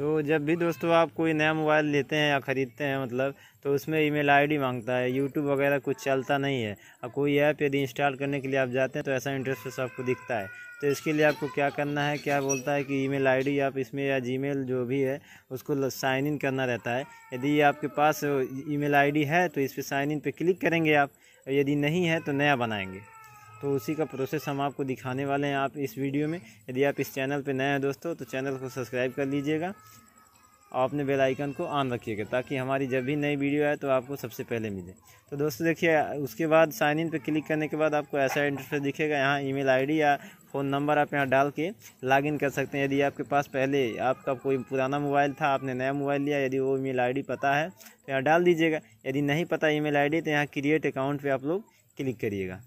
तो जब भी दोस्तों आप कोई नया मोबाइल लेते हैं या ख़रीदते हैं मतलब तो उसमें ईमेल आईडी मांगता है यूट्यूब वगैरह कुछ चलता नहीं है और कोई ऐप यदि इंस्टॉल करने के लिए आप जाते हैं तो ऐसा इंटरेस्ट आपको दिखता है तो इसके लिए आपको क्या करना है क्या बोलता है कि ईमेल आईडी आप इसमें या जी जो भी है उसको साइन इन करना रहता है यदि आपके पास ई मेल है तो इस पर साइन इन पर क्लिक करेंगे आप यदि नहीं है तो नया बनाएंगे तो उसी का प्रोसेस हम आपको दिखाने वाले हैं आप इस वीडियो में यदि आप इस चैनल पर नए हैं दोस्तों तो चैनल को सब्सक्राइब कर लीजिएगा और अपने बेल आइकन को ऑन रखिएगा ताकि हमारी जब भी नई वीडियो आए तो आपको सबसे पहले मिले तो दोस्तों देखिए उसके बाद साइन इन पर क्लिक करने के बाद आपको ऐसा इंटरफेस दिखेगा यहाँ ईमेल आईडी या फ़ोन नंबर आप यहाँ डाल के लॉगिन कर सकते हैं यदि आपके पास पहले आपका कोई पुराना मोबाइल था आपने नया मोबाइल लिया यदि वो आई आईडी पता है तो यहाँ डाल दीजिएगा यदि नहीं पता आई डी तो यहाँ क्रिएट अकाउंट पर आप लोग क्लिक करिएगा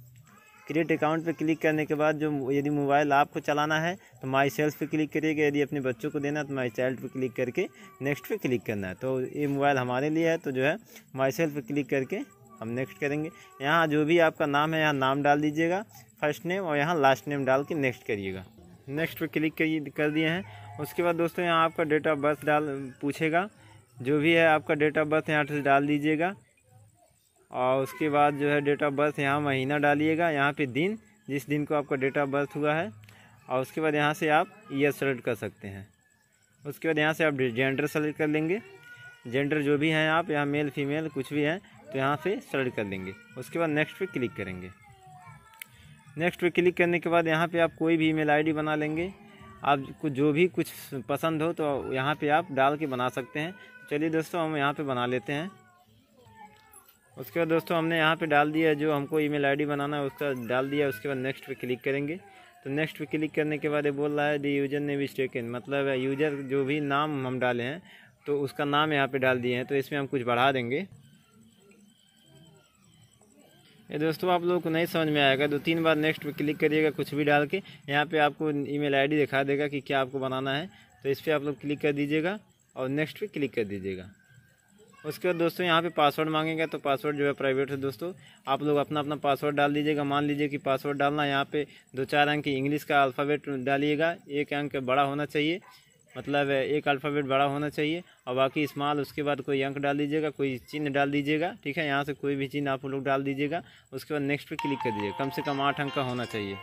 क्रिएट अकाउंट पे क्लिक करने के बाद जो यदि मोबाइल आपको चलाना है तो माई सेल्फ पे क्लिक करिएगा यदि अपने बच्चों को देना है तो माई चाइल्ड पे क्लिक करके नेक्स्ट पे क्लिक करना है तो ये मोबाइल हमारे लिए है तो जो है माई सेल्फ पे क्लिक करके हम नेक्स्ट करेंगे यहाँ जो भी आपका नाम है यहाँ नाम डाल दीजिएगा फर्स्ट नेम और यहाँ लास्ट नेम डाल के नेक्स्ट करिएगा नेक्स्ट पर क्लिक कर दिए हैं उसके बाद दोस्तों यहाँ आपका डेट ऑफ बर्थ डाल पूछेगा जो भी है आपका डेट ऑफ बर्थ यहाँ से डाल दीजिएगा और उसके बाद जो है डेट ऑफ बर्थ यहाँ महीना डालिएगा यहाँ पे दिन जिस दिन को आपका डेट ऑफ बर्थ हुआ है और उसके बाद यहाँ से आप ईयर सेलेक्ट कर सकते हैं उसके बाद यहाँ से आप जेंडर सेलेक्ट कर लेंगे जेंडर जो भी हैं आप यहाँ मेल फीमेल कुछ भी हैं तो यहाँ से सेलेक्ट कर लेंगे उसके बाद नेक्स्ट पर क्लिक करेंगे नेक्स्ट पर क्लिक करने के बाद यहाँ पर आप कोई भी ईमेल आईडी बना लेंगे आपको जो भी कुछ पसंद हो तो यहाँ पर आप डाल के बना सकते हैं चलिए दोस्तों हम यहाँ पर बना लेते हैं उसके बाद दोस्तों हमने यहाँ पे डाल दिया जो हमको ईमेल आईडी बनाना है उसका डाल दिया उसके बाद नेक्स्ट पे क्लिक करेंगे तो नेक्स्ट पे क्लिक करने के बाद ये बोल रहा है दी यूजर ने भी टेकन मतलब यूजर जो भी नाम हम डाले हैं तो उसका नाम यहाँ पे डाल दिए हैं तो इसमें हम कुछ बढ़ा देंगे ये दोस्तों आप लोगों को नहीं समझ में आएगा दो तीन बार नेक्स्ट पे क्लिक करिएगा कुछ भी डाल के यहाँ पे आपको ईमेल आईडी दिखा देगा कि क्या आपको बनाना है तो इस पर आप लोग क्लिक कर दीजिएगा और नेक्स्ट पे क्लिक कर दीजिएगा उसके बाद दोस्तों यहाँ पे पासवर्ड मांगेगा तो पासवर्ड जो है प्राइवेट है दोस्तों आप लोग अपना अपना पासवर्ड डाल दीजिएगा मान लीजिए कि पासवर्ड डालना यहाँ पे दो चार अंक की इंग्लिश का अल्फ़ाबेट डालिएगा एक अंक बड़ा होना चाहिए मतलब एक अल्फ़ाबेट बड़ा होना चाहिए और बाकी इस्माल उसके बाद कोई अंक डाल दीजिएगा कोई चिन्ह डाल दीजिएगा ठीक है यहाँ से कोई भी चिन्ह आप लोग डाल दीजिएगा उसके बाद नेक्स्ट पर क्लिक कर दीजिएगा कम से कम आठ अंक का होना चाहिए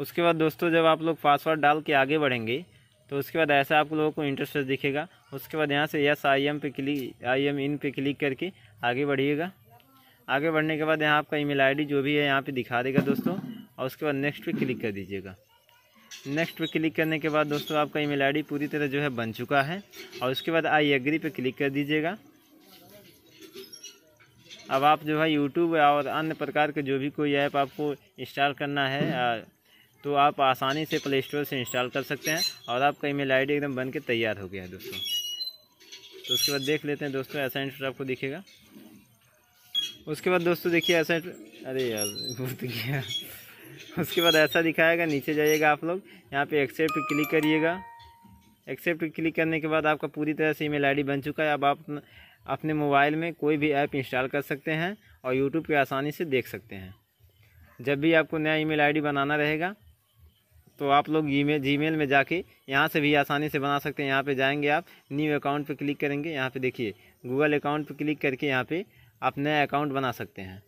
उसके बाद दोस्तों जब आप लोग पासवर्ड डाल के आगे बढ़ेंगे तो उसके बाद ऐसा आप लोगों को इंटरफेस दिखेगा उसके बाद यहाँ से यस आई एम पे क्लिक आई एम इन पे क्लिक करके आगे बढ़िएगा आगे बढ़ने के बाद यहाँ आपका ईमेल आईडी जो भी है यहाँ पे दिखा देगा दोस्तों और उसके बाद नेक्स्ट पे क्लिक कर दीजिएगा नेक्स्ट पे क्लिक करने के बाद दोस्तों आपका ईमेल आईडी पूरी तरह जो है बन चुका है और उसके बाद आई एग्री पे क्लिक कर दीजिएगा अब आप जो है यूट्यूब और अन्य प्रकार के जो भी कोई ऐप आपको इंस्टॉल करना है तो आप आसानी से प्ले स्टोर से इंस्टॉल कर सकते हैं और आपका ईमेल आईडी एकदम बन के तैयार हो गया है दोस्तों तो उसके बाद देख लेते हैं दोस्तों ऐसा इंटर आपको दिखेगा उसके बाद दोस्तों देखिए ऐसा अरे यार भूत तो गया उसके बाद ऐसा दिखाएगा नीचे जाइएगा आप लोग यहाँ पर एक्सेप्ट क्लिक करिएगा एक्सेप्ट क्लिक करने के बाद आपका पूरी तरह से ई मेल बन चुका है अब आप अपने मोबाइल में कोई भी ऐप इंस्टॉल कर सकते हैं और यूट्यूब पर आसानी से देख सकते हैं जब भी आपको नया ईमेल आईडी बनाना रहेगा तो आप लोग जी मेल जी मेल में जाके यहाँ से भी आसानी से बना सकते हैं यहाँ पे जाएंगे आप न्यू अकाउंट पे क्लिक करेंगे यहाँ पे देखिए गूगल अकाउंट पे क्लिक करके यहाँ पे आप नया अकाउंट बना सकते हैं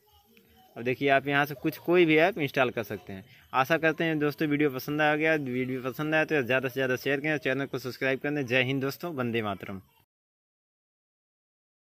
अब देखिए आप यहाँ से कुछ कोई भी ऐप इंस्टॉल कर सकते हैं आशा करते हैं दोस्तों वीडियो पसंद आ गया वीडियो पसंद आया तो ज़्यादा से ज़्यादा शेयर करें चैनल को सब्सक्राइब करें जय हिंद दोस्तों वंदे मातरम